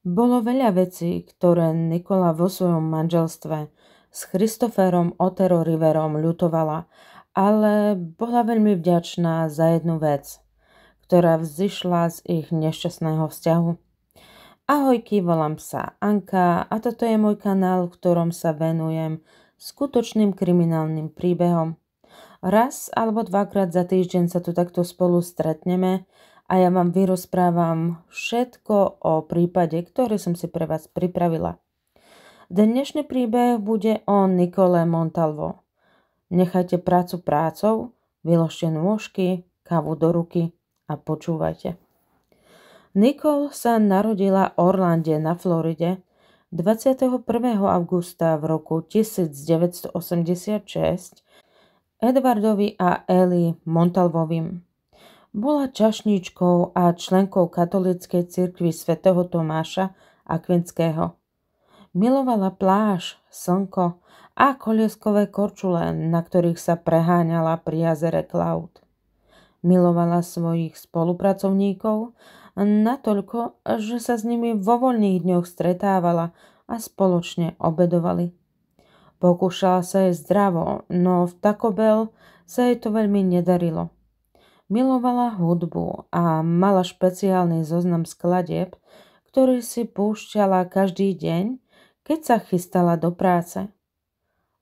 Bolo veľa vecí, ktoré Nikola vo svojom manželstve s Christopherom Otero Riverom ľutovala, ale bola veľmi vďačná za jednu vec, ktorá vzýšla z ich nešťastného vzťahu. Ahojky, volám sa Anka a toto je môj kanál, v ktorom sa venujem skutočným kriminálnym príbehom. Raz alebo dvakrát za týždeň sa tu takto spolu stretneme a ja vám vyrozprávam všetko o prípade, ktorý som si pre vás pripravila. Dnešný príbeh bude o Nikole Montalvo. Nechajte prácu prácou, vyložte nôžky, kávu do ruky a počúvajte. Nikol sa narodila v Orlande na Floride 21. augusta v roku 1986 Edwardovi a Eli Montalvovým bola čašničkou a členkou katolíckej cirkvi svätého Tomáša Akvinského. Milovala pláž, slnko a kolieskové korčule, na ktorých sa preháňala pri jazere Klaud. Milovala svojich spolupracovníkov natoľko, že sa s nimi vo voľných dňoch stretávala a spoločne obedovali. Pokúšala sa jej zdravo, no v Takobel sa jej to veľmi nedarilo – Milovala hudbu a mala špeciálny zoznam skladieb, ktorý si púšťala každý deň, keď sa chystala do práce.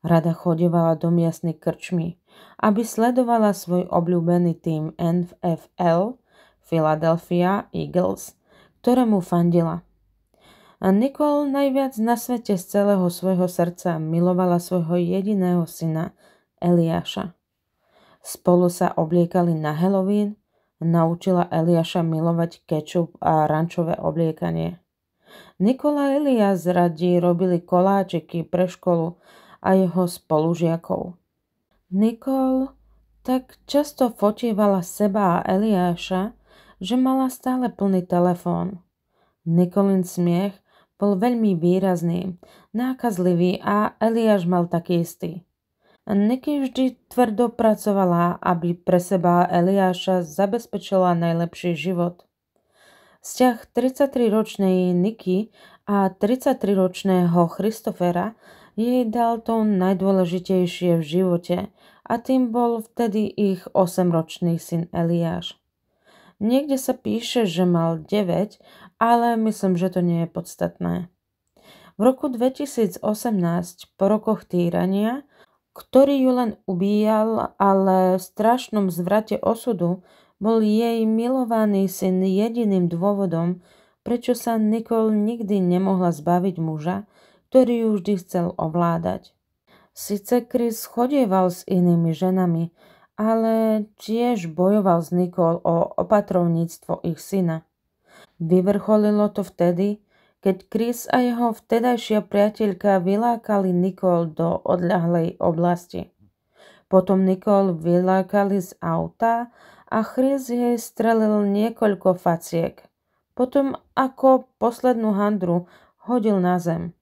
Rada chodevala do miestnej krčmy, aby sledovala svoj obľúbený tým NFL Philadelphia Eagles, ktorému fandila. A Nicole najviac na svete z celého svojho srdca milovala svojho jediného syna Eliáša. Spolu sa obliekali na Halloween, naučila Eliáša milovať kečup a rančové obliekanie. Nikola Elias radí robili koláčiky pre školu a jeho spolužiakov. Nikol tak často fotívala seba a Eliáša, že mala stále plný telefón. Nikolin smiech bol veľmi výrazný, nákazlivý a Eliáš mal taký istý. Niky vždy tvrdo pracovala, aby pre seba Eliáša zabezpečila najlepší život. Vzťah 33-ročnej Niky a 33-ročného Christofera jej dal to najdôležitejšie v živote a tým bol vtedy ich 8-ročný syn Eliáš. Niekde sa píše, že mal 9, ale myslím, že to nie je podstatné. V roku 2018, po rokoch týrania, ktorý ju len ubíjal, ale v strašnom zvrate osudu bol jej milovaný syn jediným dôvodom, prečo sa Nikol nikdy nemohla zbaviť muža, ktorý ju vždy chcel ovládať. Sice Chris chodieval s inými ženami, ale tiež bojoval s Nikol o opatrovníctvo ich syna. Vyvrcholilo to vtedy, keď Chris a jeho vtedajšia priateľka vylákali Nikol do odľahlej oblasti. Potom Nikol vylákali z auta a Chris jej strelil niekoľko faciek. Potom ako poslednú handru hodil na zem.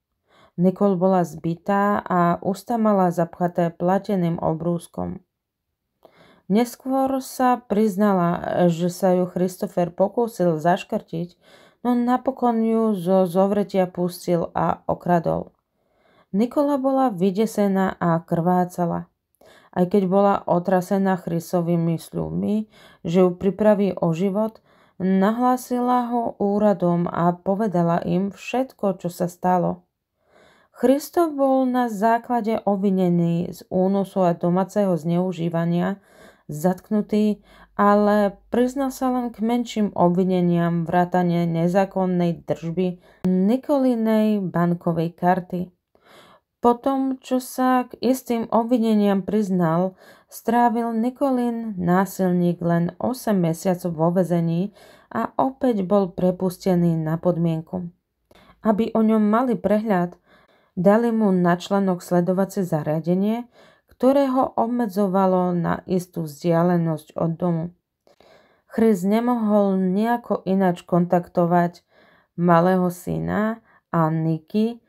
Nikol bola zbytá a ústa mala zapchaté plateným obrúskom. Neskôr sa priznala, že sa ju Christopher pokúsil zaškrtiť, no napokon ju zo zovretia pustil a okradol. Nikola bola vydesená a krvácala. Aj keď bola otrasená chrysovými sľubmi, že ju pripraví o život, nahlásila ho úradom a povedala im všetko, čo sa stalo. Christo bol na základe obvinený z únosu a domáceho zneužívania, zatknutý ale priznal sa len k menším obvineniam vrátane nezákonnej držby Nikolinej bankovej karty. Potom, čo sa k istým obvineniam priznal, strávil Nikolin násilník len 8 mesiacov vo vezení a opäť bol prepustený na podmienku. Aby o ňom mali prehľad, dali mu na členok sledovacie zariadenie, ktoré ho obmedzovalo na istú vzdialenosť od domu. Chris nemohol nejako inač kontaktovať malého syna a Niky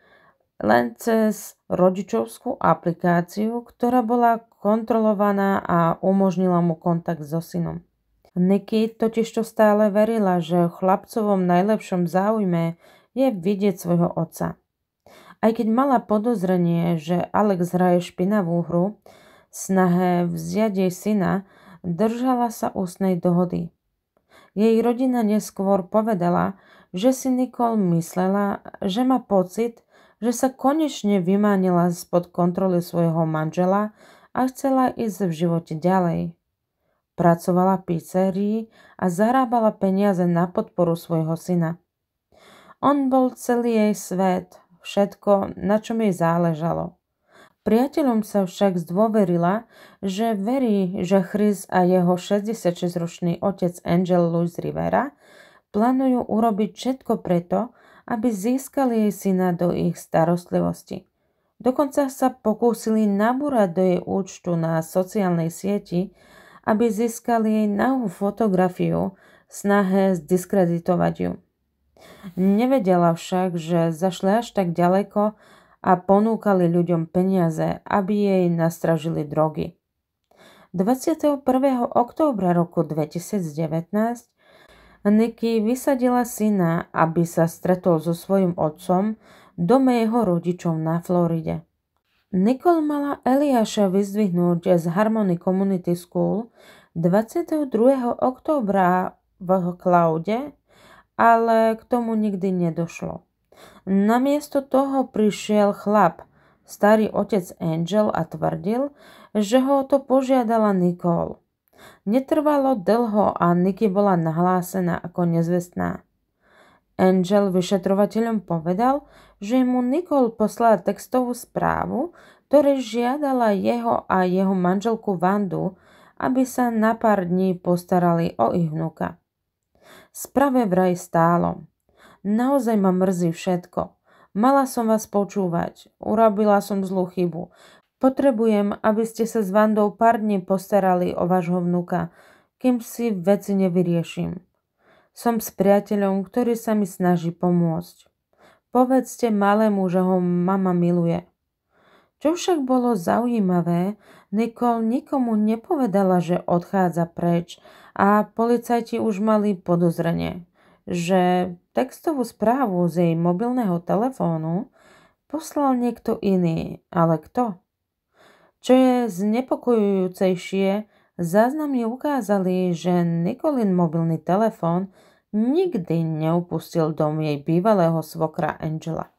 len cez rodičovskú aplikáciu, ktorá bola kontrolovaná a umožnila mu kontakt so synom. Niky totižto stále verila, že v chlapcovom najlepšom záujme je vidieť svojho otca. Aj keď mala podozrenie, že Alex hraje špinavú hru, snahe vziať jej syna, držala sa ústnej dohody. Jej rodina neskôr povedala, že si Nikol myslela, že má pocit, že sa konečne vymánila spod kontroly svojho manžela a chcela ísť v živote ďalej. Pracovala v pizzerii a zarábala peniaze na podporu svojho syna. On bol celý jej svet – všetko, na čom jej záležalo. Priateľom sa však zdôverila, že verí, že Chris a jeho 66-ročný otec Angel Luis Rivera plánujú urobiť všetko preto, aby získali jej syna do ich starostlivosti. Dokonca sa pokúsili nabúrať do jej účtu na sociálnej sieti, aby získali jej nahú fotografiu snahe zdiskreditovať ju. Nevedela však, že zašli až tak ďaleko a ponúkali ľuďom peniaze, aby jej nastražili drogy. 21. októbra roku 2019 Niky vysadila syna, aby sa stretol so svojim otcom v dome jeho rodičov na Floride. Nikol mala Eliáša vyzdvihnúť z Harmony Community School 22. októbra v Klaude ale k tomu nikdy nedošlo. Namiesto toho prišiel chlap, starý otec Angel a tvrdil, že ho to požiadala Nicole. Netrvalo dlho a Niky bola nahlásená ako nezvestná. Angel vyšetrovateľom povedal, že mu Nicole poslala textovú správu, ktorá žiadala jeho a jeho manželku Vandu, aby sa na pár dní postarali o ich vnuka. Sprave vraj stálo. Naozaj ma mrzí všetko. Mala som vás počúvať. Urobila som zlú chybu. Potrebujem, aby ste sa s Vandou pár dní postarali o vášho vnuka, kým si veci nevyrieším. Som s priateľom, ktorý sa mi snaží pomôcť. Povedzte malému, že ho mama miluje. Čo však bolo zaujímavé, Nikol nikomu nepovedala, že odchádza preč a policajti už mali podozrenie, že textovú správu z jej mobilného telefónu poslal niekto iný, ale kto? Čo je znepokojujúcejšie, záznamy ukázali, že Nikolin mobilný telefón nikdy neupustil dom jej bývalého svokra Angela.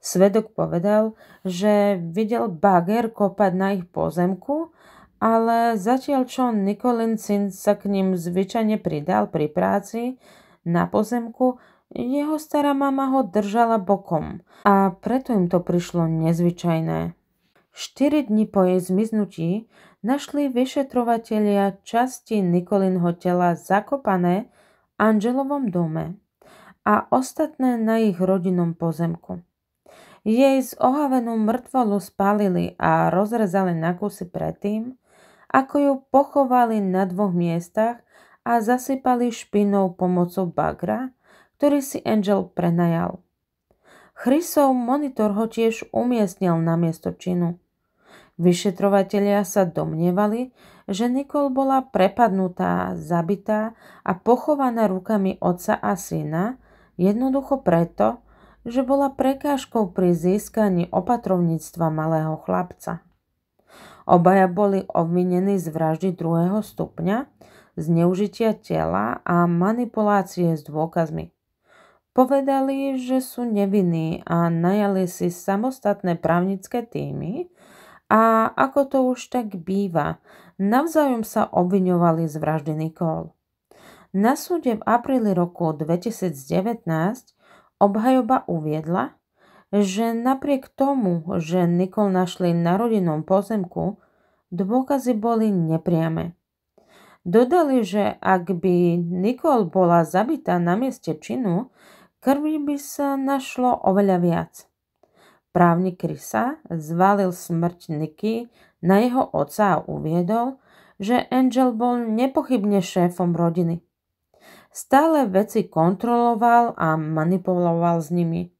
Svedok povedal, že videl bager kopať na ich pozemku ale zatiaľ čo Nikolin syn sa k ním zvyčajne pridal pri práci na pozemku, jeho stará mama ho držala bokom a preto im to prišlo nezvyčajné. Štyri dni po jej zmiznutí našli vyšetrovatelia časti Nikolinho tela zakopané v Angelovom dome a ostatné na ich rodinnom pozemku. Jej zohavenú mŕtvolu spálili a rozrezali na kusy predtým, ako ju pochovali na dvoch miestach a zasypali špinou pomocou bagra, ktorý si Angel prenajal. Chrisov monitor ho tiež umiestnil na miesto činu. Vyšetrovatelia sa domnievali, že Nikol bola prepadnutá, zabitá a pochovaná rukami otca a syna, jednoducho preto, že bola prekážkou pri získaní opatrovníctva malého chlapca. Obaja boli obvinení z vraždy druhého stupňa, zneužitia tela a manipulácie s dôkazmi. Povedali, že sú nevinní a najali si samostatné právnické týmy a ako to už tak býva, navzájom sa obviňovali z vraždy Nikol. Na súde v apríli roku 2019 obhajoba uviedla, že napriek tomu, že Nikol našli na rodinnom pozemku, dôkazy boli nepriame. Dodali, že ak by Nikol bola zabitá na mieste činu, krvi by sa našlo oveľa viac. Právnik Krisa zvalil smrť Niky na jeho oca a uviedol, že Angel bol nepochybne šéfom rodiny. Stále veci kontroloval a manipuloval s nimi.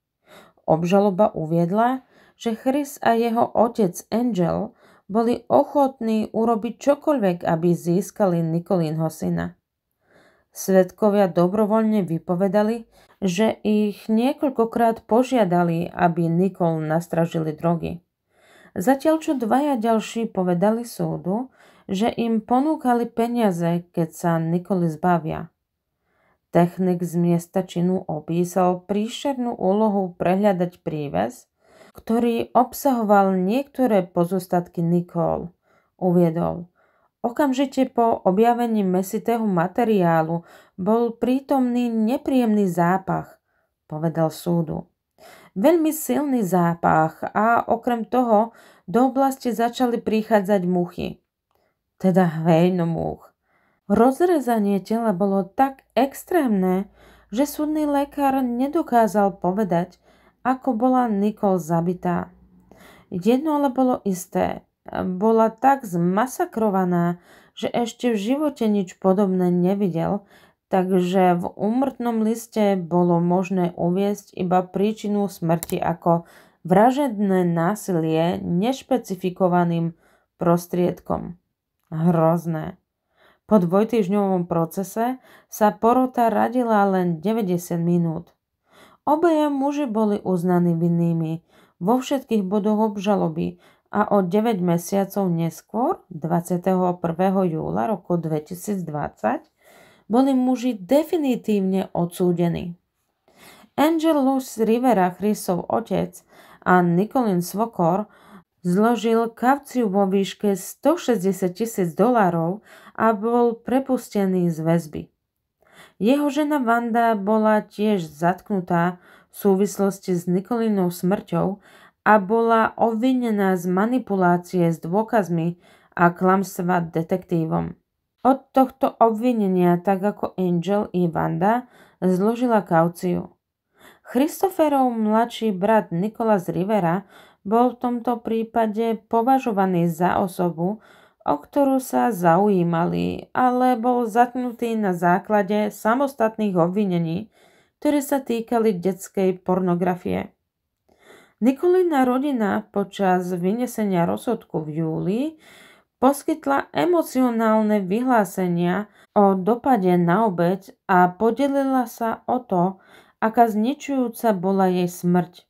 Obžaloba uviedla, že Chris a jeho otec Angel boli ochotní urobiť čokoľvek, aby získali Nikolínho syna. Svedkovia dobrovoľne vypovedali, že ich niekoľkokrát požiadali, aby Nikol nastražili drogy. Zatiaľ čo dvaja ďalší povedali súdu, že im ponúkali peniaze, keď sa Nikoli zbavia. Technik z miesta činu opísal príšernú úlohu prehľadať príves, ktorý obsahoval niektoré pozostatky Nikol. Uviedol, okamžite po objavení mesitého materiálu bol prítomný nepríjemný zápach, povedal súdu. Veľmi silný zápach a okrem toho do oblasti začali prichádzať muchy. Teda hejno much. Rozrezanie tela bolo tak extrémne, že súdny lekár nedokázal povedať, ako bola Nikol zabitá. Jedno ale bolo isté. Bola tak zmasakrovaná, že ešte v živote nič podobné nevidel, takže v úmrtnom liste bolo možné uviesť iba príčinu smrti ako vražedné násilie nešpecifikovaným prostriedkom. Hrozné. Po dvojtýždňovom procese sa porota radila len 90 minút. Obaja muži boli uznaní vinnými vo všetkých bodoch obžaloby a o 9 mesiacov neskôr, 21. júla roku 2020, boli muži definitívne odsúdení. Angel Luz Rivera, Chrisov otec a Nikolin Svokor zložil kavciu vo výške 160 tisíc dolárov a bol prepustený z väzby. Jeho žena Vanda bola tiež zatknutá v súvislosti s Nikolinou smrťou a bola obvinená z manipulácie s dôkazmi a klamstva detektívom. Od tohto obvinenia, tak ako Angel i Vanda, zložila kauciu. Christopherov mladší brat Nikolas Rivera bol v tomto prípade považovaný za osobu, o ktorú sa zaujímali, ale bol zatknutý na základe samostatných obvinení, ktoré sa týkali detskej pornografie. Nikolina rodina počas vynesenia rozsudku v júli poskytla emocionálne vyhlásenia o dopade na obeď a podelila sa o to, aká zničujúca bola jej smrť.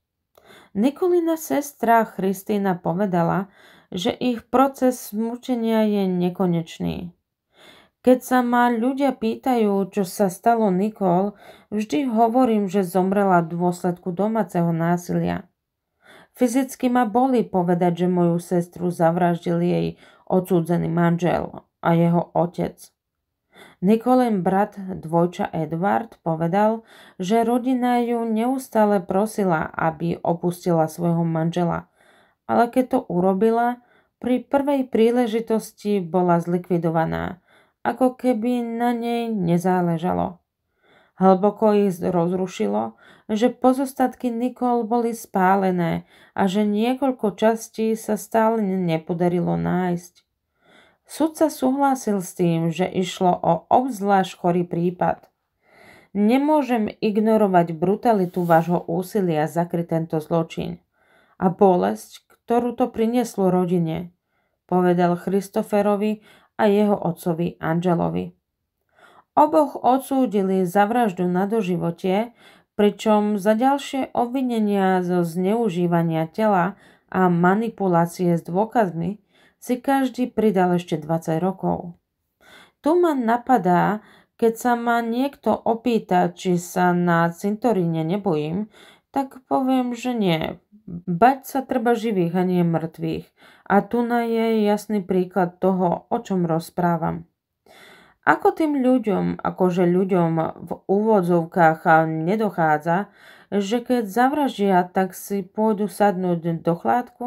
Nikolina sestra Christina povedala, že ich proces mučenia je nekonečný. Keď sa ma ľudia pýtajú, čo sa stalo Nikol, vždy hovorím, že zomrela v dôsledku domáceho násilia. Fyzicky ma boli povedať, že moju sestru zavraždil jej odsúdzený manžel a jeho otec. Nikolem brat dvojča Edward povedal, že rodina ju neustále prosila, aby opustila svojho manžela, ale keď to urobila, pri prvej príležitosti bola zlikvidovaná, ako keby na nej nezáležalo. Hlboko ich rozrušilo, že pozostatky Nikol boli spálené a že niekoľko častí sa stále nepodarilo nájsť. Sudca súhlasil s tým, že išlo o obzvlášť chorý prípad. Nemôžem ignorovať brutalitu vášho úsilia zakryť tento zločin a bolesť, ktorú to prinieslo rodine, povedal Christoferovi a jeho otcovi Angelovi. Oboch odsúdili za vraždu na doživotie, pričom za ďalšie obvinenia zo zneužívania tela a manipulácie s dôkazmi si každý pridal ešte 20 rokov. Tu ma napadá, keď sa ma niekto opýta, či sa na cintoríne nebojím, tak poviem, že nie. Bať sa treba živých a nie mŕtvych. A tu na je jasný príklad toho, o čom rozprávam. Ako tým ľuďom, akože ľuďom v úvodzovkách nedochádza, že keď zavražia, tak si pôjdu sadnúť do chládku?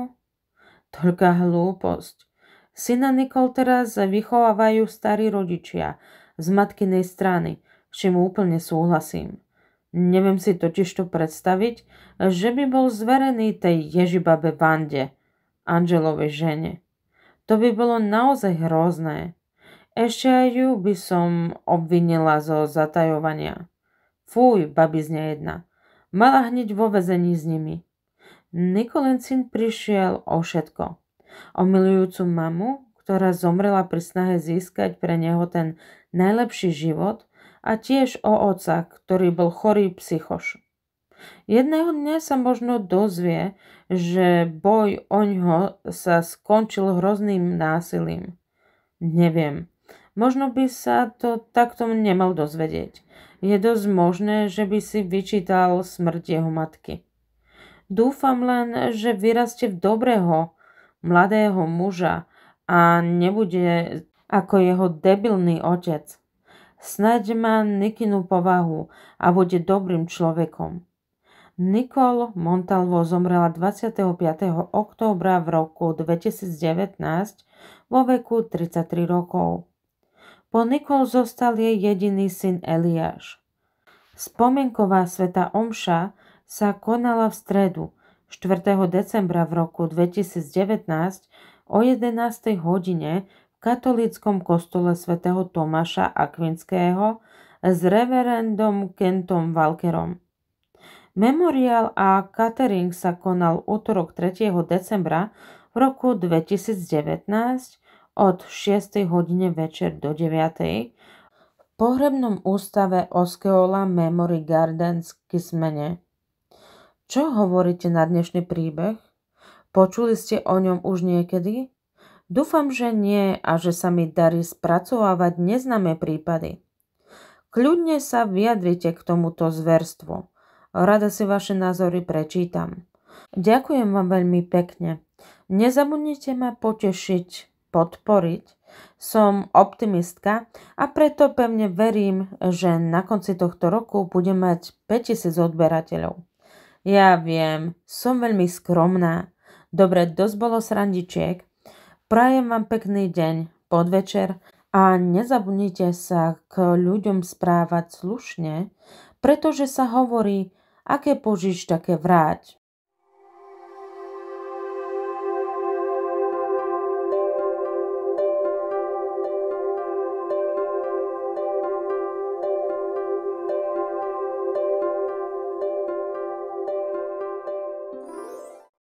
Toľká hlúposť. Syna Nikol teraz vychovávajú starí rodičia z matkinej strany, s čím úplne súhlasím. Neviem si totiž to predstaviť, že by bol zverený tej ježibabe Vande, Angelovej žene. To by bolo naozaj hrozné. Ešte aj ju by som obvinila zo zatajovania. Fúj, babi z jedna. Mala hneď vo vezení s nimi. Nikolencin prišiel o všetko. O milujúcu mamu, ktorá zomrela pri snahe získať pre neho ten najlepší život a tiež o oca, ktorý bol chorý psychoš. Jedného dňa sa možno dozvie, že boj oňho sa skončil hrozným násilím. Neviem. Možno by sa to takto nemal dozvedieť. Je dosť možné, že by si vyčítal smrť jeho matky. Dúfam len, že vyrastie v dobrého, mladého muža a nebude ako jeho debilný otec. Snaď má Nikinu povahu a bude dobrým človekom. Nikol Montalvo zomrela 25. októbra v roku 2019 vo veku 33 rokov. Po Nikol zostal jej jediný syn Eliáš. Spomienková sveta Omša sa konala v stredu 4. decembra v roku 2019 o 11. hodine v katolíckom kostole svätého Tomáša Akvinského s reverendom Kentom Walkerom. Memoriál a catering sa konal útorok 3. decembra v roku 2019 od 6. hodine večer do 9. v pohrebnom ústave Oskeola Memory Gardens v Kismene. Čo hovoríte na dnešný príbeh? Počuli ste o ňom už niekedy? Dúfam, že nie a že sa mi darí spracovávať neznáme prípady. Kľudne sa vyjadrite k tomuto zverstvu. Rada si vaše názory prečítam. Ďakujem vám veľmi pekne. Nezabudnite ma potešiť, podporiť. Som optimistka a preto pevne verím, že na konci tohto roku budem mať 5000 odberateľov. Ja viem, som veľmi skromná. Dobre, dosť bolo srandičiek. Prajem vám pekný deň, podvečer a nezabudnite sa k ľuďom správať slušne, pretože sa hovorí, aké požiš, také vráť.